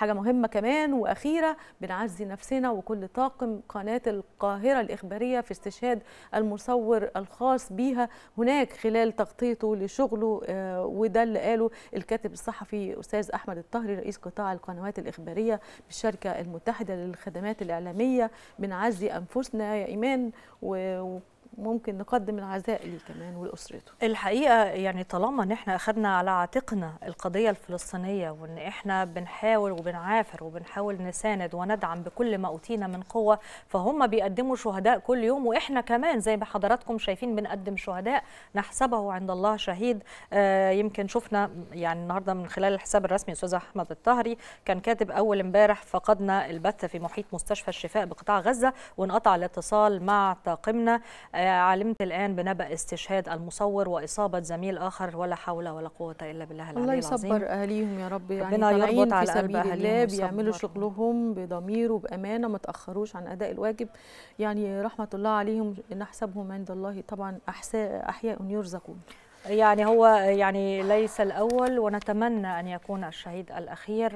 حاجه مهمه كمان واخيره بنعزي نفسنا وكل طاقم قناه القاهره الاخباريه في استشهاد المصور الخاص بيها هناك خلال تغطيته لشغله آه، وده اللي قاله الكاتب الصحفي استاذ احمد الطهري رئيس قطاع القنوات الاخباريه بالشركه المتحده للخدمات الاعلاميه بنعزي انفسنا يا ايمان و ممكن نقدم العزاء ليه كمان ولاسرته الحقيقه يعني طالما ان احنا اخذنا على عاتقنا القضيه الفلسطينيه وان احنا بنحاول وبنعافر وبنحاول نساند وندعم بكل ما اوتينا من قوه فهم بيقدموا شهداء كل يوم واحنا كمان زي ما حضراتكم شايفين بنقدم شهداء نحسبه عند الله شهيد آه يمكن شفنا يعني النهارده من خلال الحساب الرسمي استاذ احمد الطهري كان كاتب اول امبارح فقدنا البث في محيط مستشفى الشفاء بقطاع غزه وانقطع الاتصال مع طاقمنا آه، علمت الآن بنبأ استشهاد المصور وإصابة زميل آخر ولا حول ولا قوة إلا بالله العلي العظيم الله يصبر أهاليهم يا رب يعني ربنا يربط على قلب أهاليهم بيعملوا شغلهم بضمير وبأمانة ما تأخروش عن أداء الواجب يعني رحمة الله عليهم نحسبهم عند الله طبعا أحياء يرزقون يعني هو يعني ليس الأول ونتمنى أن يكون الشهيد الأخير